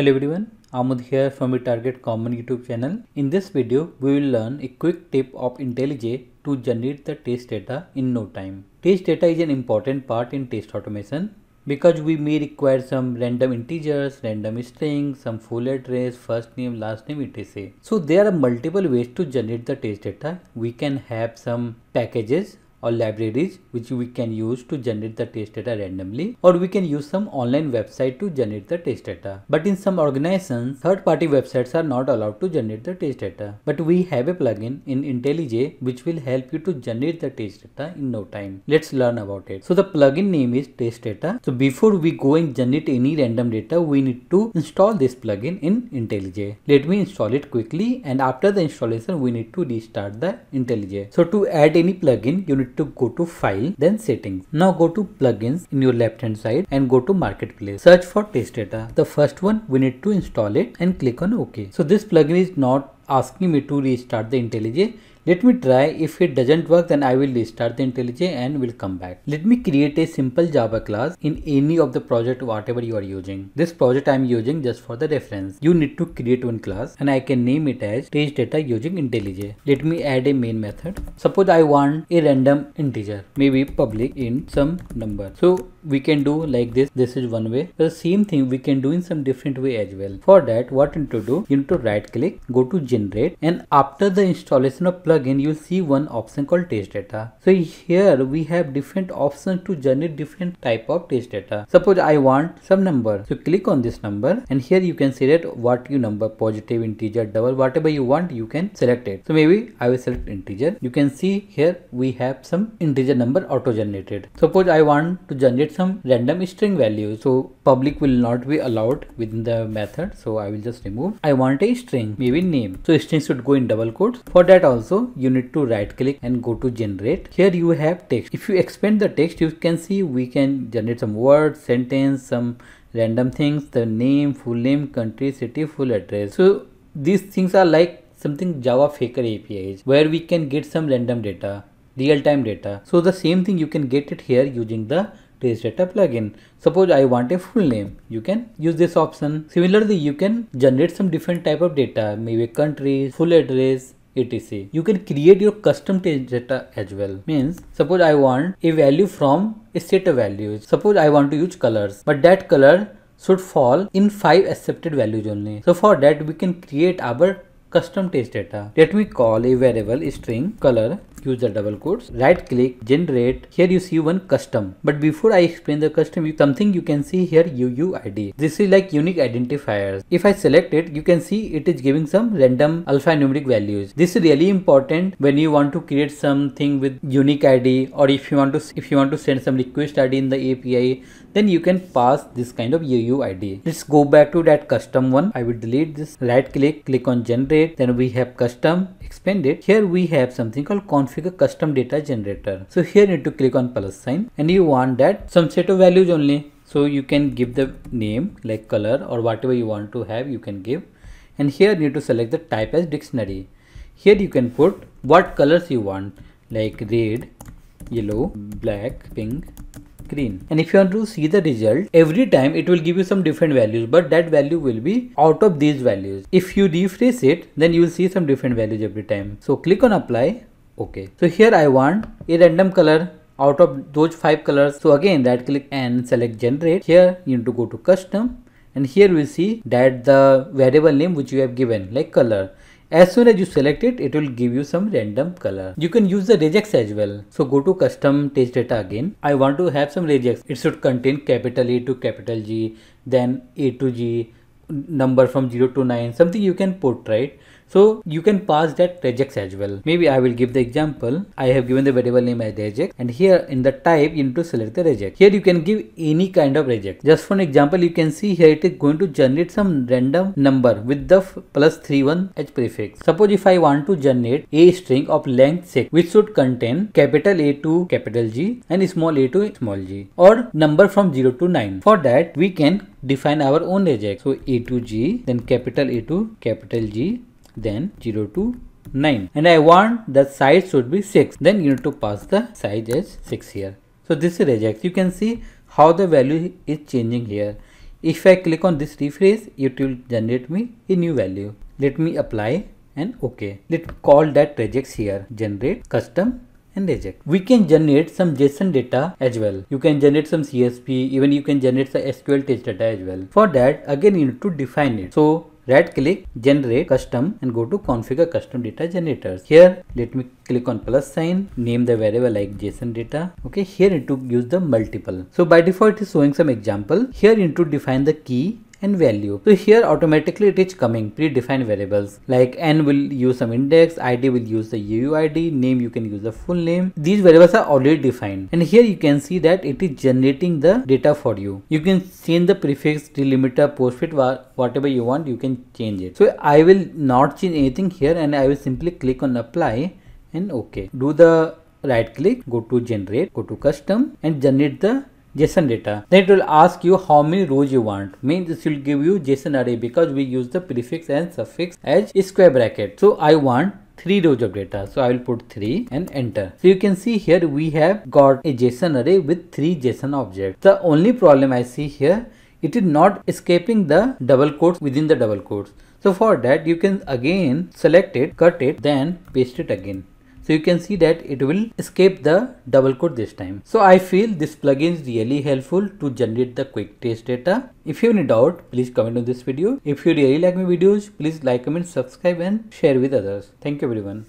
Hello everyone, Amud here from the Target Common YouTube channel. In this video, we will learn a quick tip of IntelliJ to generate the test data in no time. Test data is an important part in test automation because we may require some random integers, random strings, some full address, first name, last name, etc. So there are multiple ways to generate the test data. We can have some packages or libraries which we can use to generate the test data randomly or we can use some online website to generate the test data. But in some organizations, third-party websites are not allowed to generate the test data. But we have a plugin in IntelliJ which will help you to generate the test data in no time. Let's learn about it. So the plugin name is test data. So before we go and generate any random data, we need to install this plugin in IntelliJ. Let me install it quickly and after the installation, we need to restart the IntelliJ. So to add any plugin, you need to go to file then settings. Now go to plugins in your left hand side and go to marketplace. Search for test data. The first one we need to install it and click on OK. So this plugin is not asking me to restart the IntelliJ let me try. If it doesn't work, then I will restart the IntelliJ and will come back. Let me create a simple Java class in any of the project whatever you are using. This project I am using just for the reference. You need to create one class and I can name it as stage data using IntelliJ. Let me add a main method. Suppose I want a random integer, maybe public in some number. So we can do like this this is one way the same thing we can do in some different way as well for that what you need to do you need to right click go to generate and after the installation of plugin you'll see one option called test data so here we have different options to generate different type of test data suppose i want some number so click on this number and here you can select what you number positive integer double whatever you want you can select it so maybe i will select integer you can see here we have some integer number auto generated suppose i want to generate get some random string value so public will not be allowed within the method so i will just remove i want a string maybe name so string should go in double quotes for that also you need to right click and go to generate here you have text if you expand the text you can see we can generate some words sentence some random things the name full name country city full address so these things are like something java faker apis where we can get some random data real-time data so the same thing you can get it here using the to set a plugin. Suppose I want a full name, you can use this option. Similarly, you can generate some different type of data, maybe country, full address, etc. You can create your custom data as well. Means, suppose I want a value from a set of values. Suppose I want to use colors, but that color should fall in 5 accepted values only. So for that we can create our custom test data. Let me call a variable string color use the double quotes right click generate here you see one custom but before i explain the custom you something you can see here uuid this is like unique identifiers if i select it you can see it is giving some random alphanumeric values this is really important when you want to create something with unique id or if you want to if you want to send some request id in the api then you can pass this kind of uuid let's go back to that custom one i will delete this right click click on generate then we have custom expand it here we have something called configure custom data generator. So here you need to click on plus sign and you want that some set of values only. So you can give the name like color or whatever you want to have you can give. And here you need to select the type as dictionary. Here you can put what colors you want like red, yellow, black, pink, green and if you want to see the result every time it will give you some different values but that value will be out of these values if you refresh it then you will see some different values every time so click on apply okay so here i want a random color out of those five colors so again right click and select generate here you need to go to custom and here we see that the variable name which you have given like color as soon as you select it it will give you some random color you can use the regex as well so go to custom test data again i want to have some regex it should contain capital a to capital g then a to g number from 0 to 9 something you can put right so you can pass that regex as well. Maybe I will give the example. I have given the variable name as regex and here in the type you need to select the regex. Here you can give any kind of regex. Just for an example you can see here it is going to generate some random number with the plus 31 h prefix. Suppose if I want to generate a string of length 6 which should contain capital A to capital G and small a to small g or number from 0 to 9. For that we can define our own regex. So A to G then capital A to capital G then 0 to 9 and I want the size should be 6 then you need to pass the size as 6 here. So this rejects. You can see how the value is changing here. If I click on this rephrase it will generate me a new value. Let me apply and OK. Let's call that rejects here generate custom and reject. We can generate some JSON data as well. You can generate some CSV, even you can generate the SQL test data as well. For that, again, you need to define it. So right click generate custom and go to configure custom data generators. Here let me click on plus sign, name the variable like JSON data. Okay, here it to use the multiple. So by default is showing some example. Here into define the key and value. So here automatically it is coming predefined variables like n will use some index, id will use the UUID, name you can use the full name. These variables are already defined and here you can see that it is generating the data for you. You can change the prefix, delimiter, postfix, whatever you want you can change it. So I will not change anything here and I will simply click on apply and ok. Do the right click, go to generate, go to custom and generate the JSON data. Then it will ask you how many rows you want. Means this will give you JSON array because we use the prefix and suffix as square bracket. So I want three rows of data so i will put three and enter so you can see here we have got a json array with three json objects the only problem i see here it is not escaping the double quotes within the double quotes so for that you can again select it cut it then paste it again so you can see that it will escape the double quote this time. So I feel this plugin is really helpful to generate the quick test data. If you have any doubt, please comment on this video. If you really like my videos, please like, comment, subscribe and share with others. Thank you everyone.